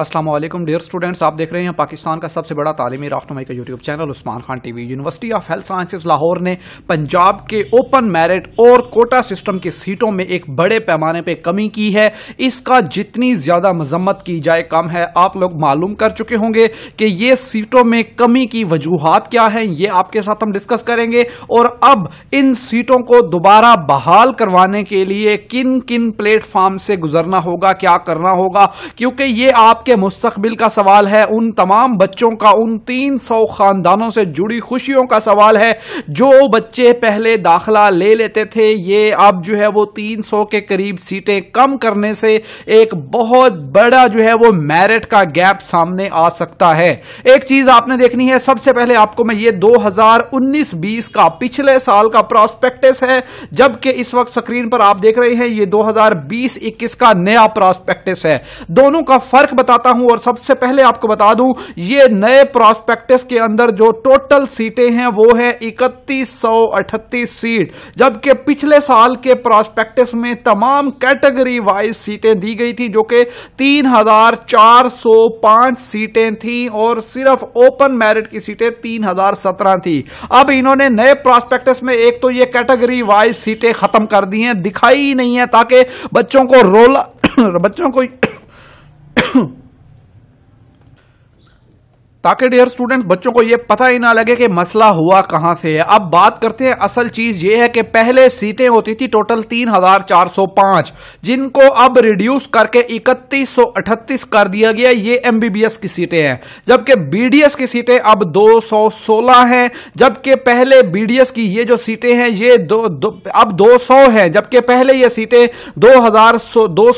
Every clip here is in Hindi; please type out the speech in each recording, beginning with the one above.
असलम डियर स्टूडेंट्स आप देख रहे हैं पाकिस्तान का सबसे बड़ा तालीमी रहनुमाई का YouTube channel Usman Khan TV university of health sciences Lahore ने पंजाब के ओपन मेरिट और कोटा सिस्टम की सीटों में एक बड़े पैमाने पर कमी की है इसका जितनी ज़्यादा मजम्मत की जाए कम है आप लोग मालूम कर चुके होंगे कि ये सीटों में कमी की वजूहत क्या है ये आपके साथ हम डिस्कस करेंगे और अब इन सीटों को दोबारा बहाल करवाने के लिए किन किन प्लेटफॉर्म से गुजरना होगा क्या करना होगा क्योंकि ये आप आपके मुस्तबिल का सवाल है उन तमाम बच्चों का उन तीन सौ खानदानों से जुड़ी खुशियों का सवाल है जो बच्चे पहले दाखिला ले लेते थे ये अब जो है वो तीन सौ के करीब सीटें कम करने से एक बहुत बड़ा जो है वो मेरिट का गैप सामने आ सकता है एक चीज आपने देखनी है सबसे पहले आपको मैं ये 2019-20 का पिछले साल का प्रॉस्पेक्टिस है जबकि इस वक्त स्क्रीन पर आप देख रहे हैं ये 2020-21 का नया प्रॉस्पेक्टस है दोनों का फर्क बता बताता हूं और सबसे पहले आपको बता दूं ये नए प्रोस्पेक्टिस के अंदर जो टोटल सीटें हैं वो है इकतीस सीट जबकि पिछले साल के प्रॉस्पेक्टस में तमाम कैटेगरी वाइज सीटें दी गई थी जो कि 3,405 सीटें थी और सिर्फ ओपन मेरिट की सीटें 3,017 थी अब इन्होंने नए प्रोस्पेक्टिस में एक तो ये कैटेगरी वाइज सीटें खत्म कर दी हैं दिखाई ही नहीं है ताकि बच्चों को रोला बच्चों को ताकि डेयर स्टूडेंट्स बच्चों को यह पता ही ना लगे कि मसला हुआ कहां से है अब बात करते हैं असल चीज यह है कि पहले सीटें होती थी टोटल 3405 जिनको अब रिड्यूस करके 3138 कर दिया गया ये एमबीबीएस की सीटें हैं जबकि बीडीएस की सीटें अब 216 हैं जबकि पहले बीडीएस की ये जो सीटें हैं ये दो, दो अब हैं जबकि पहले ये सीटें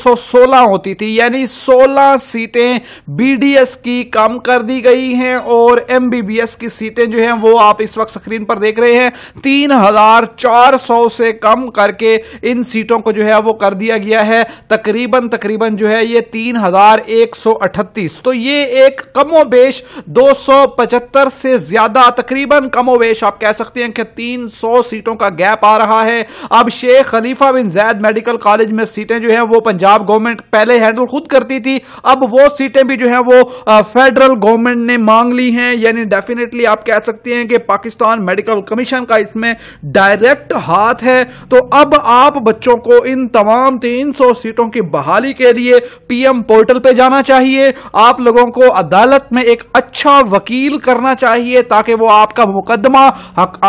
सौ सोलह होती थी यानी सोलह सीटें बीडीएस की कम कर दी गई हैं और एमबीबीएस की सीटें जो हैं वो आप इस वक्त स्क्रीन पर देख रहे हैं तीन हजार चार सौ से कम करके इन सीटों को जो है वो कर दिया गया है तकरीबन तकरीबन जो है ये तीन हजार एक सौ अठतीस तो ये एक कमोबेश दो सौ पचहत्तर से ज्यादा तकरीबन कमोबेश आप कह सकते हैं कि तीन सौ सीटों का गैप आ रहा है अब Sheikh Khalifa bin Zayed medical college में सीटें जो है वो पंजाब गवर्नमेंट पहले हैंडल खुद करती थी अब वो सीटें भी जो है वो फेडरल गवर्नमेंट ने मांग ली हैं यानी डेफिनेटली आप कह सकते हैं कि पाकिस्तान मेडिकल कमीशन का इसमें डायरेक्ट हाथ है तो अब आप बच्चों को इन तमाम 300 सीटों की बहाली के लिए पीएम पोर्टल पे जाना चाहिए आप लोगों को अदालत में एक अच्छा वकील करना चाहिए ताकि वो आपका मुकदमा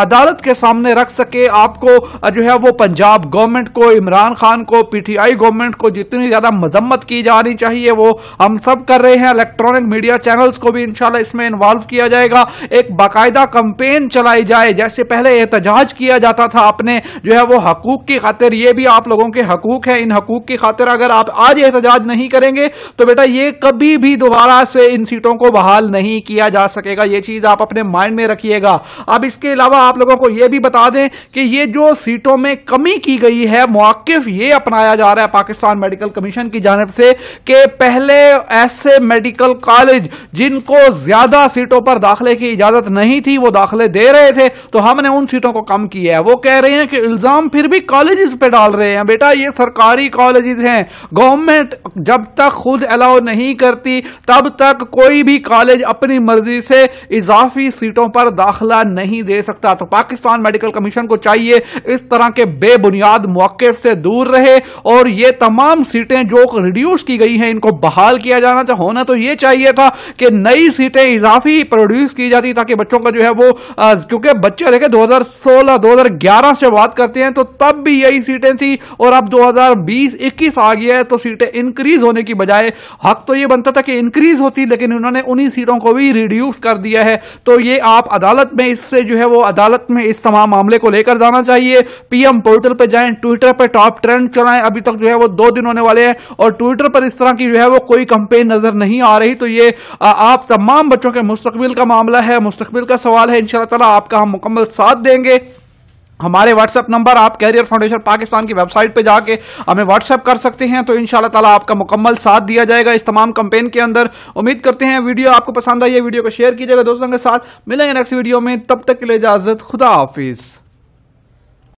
अदालत के सामने रख सके आपको जो है वो पंजाब गवर्नमेंट को इमरान खान को पीटीआई गवर्नमेंट को जितनी ज्यादा मजम्मत की जानी चाहिए वो हम सब कर रहे हैं इलेक्ट्रॉनिक मीडिया चैनल्स को भी इंशाल्लाह इसमें इन्वॉल्व किया जाएगा एक बाकायदा कंपेन चलाई जाए जैसे पहले एहतजाज किया जाता था अपने जो है वो हकूक की खातिर ये भी आप लोगों के हकूक है इन हकूक की खातिर अगर आप आज एहतजाज नहीं करेंगे तो बेटा ये कभी भी दोबारा से इन सीटों को बहाल नहीं किया जा सकेगा ये चीज आप अपने माइंड में रखिएगा अब इसके अलावा आप लोगों को यह भी बता दें कि ये जो सीटों में कमी की गई है मौकफ ये अपनाया जा रहा है पाकिस्तान मेडिकल कमीशन की जानब से कि पहले ऐसे मेडिकल कॉलेज जिनको ज्यादा सीटों पर दाखिले की इजाजत नहीं थी वो दाखिले दे रहे थे तो हमने उन सीटों को कम किया है वो कह रहे हैं कि इल्जाम फिर भी कॉलेजेस पे डाल रहे हैं बेटा ये सरकारी कॉलेजेस हैं गवर्नमेंट जब तक खुद अलाउ नहीं करती तब तक कोई भी कॉलेज अपनी मर्जी से इजाफी सीटों पर दाखिला नहीं दे सकता तो पाकिस्तान मेडिकल कमीशन को चाहिए इस तरह के बेबुनियाद मौके से दूर रहे और ये तमाम सीटें जो रिड्यूस की गई हैं इनको बहाल किया जाना होना तो ये चाहिए था कि नई सीटें कीमतें इजाफी प्रोड्यूस की जाती ताकि बच्चों का जो है वो क्योंकि बच्चे देखे 2016 2011 से बात करते हैं तो तब भी यही सीटें थी और अब 2020 21 आ गया है तो सीटें इंक्रीज होने की बजाय हक तो ये बनता था कि इंक्रीज होती लेकिन उन्होंने उन्हीं सीटों को भी रिड्यूस कर दिया है तो ये आप अदालत में इससे जो है वो अदालत में इस तमाम मामले को लेकर जाना चाहिए पीएम पोर्टल पर जाएं ट्विटर पर टॉप ट्रेंड चलाएं अभी तक जो है वो दो दिन होने वाले हैं और ट्विटर पर इस तरह की जो है वो कोई कंपेन नजर नहीं आ रही तो ये आप तमाम बच्चों के मुस्तबिल का मामला है मुस्तबिल का सवाल है इन आपका हम मुकम्मल साथ देंगे हमारे व्हाट्सएप नंबर आप कैरियर फाउंडेशन पाकिस्तान की वेबसाइट पे जाके हमें व्हाट्सएप कर सकते हैं तो इन ताला आपका मुकम्मल साथ दिया जाएगा इस तमाम कंपेन के अंदर उम्मीद करते हैं वीडियो आपको पसंद आई है वीडियो को शेयर कीजिएगा दोस्तों के साथ मिलेंगे नेक्स्ट वीडियो में तब तक के लिए इजाजत खुदा हाफिज़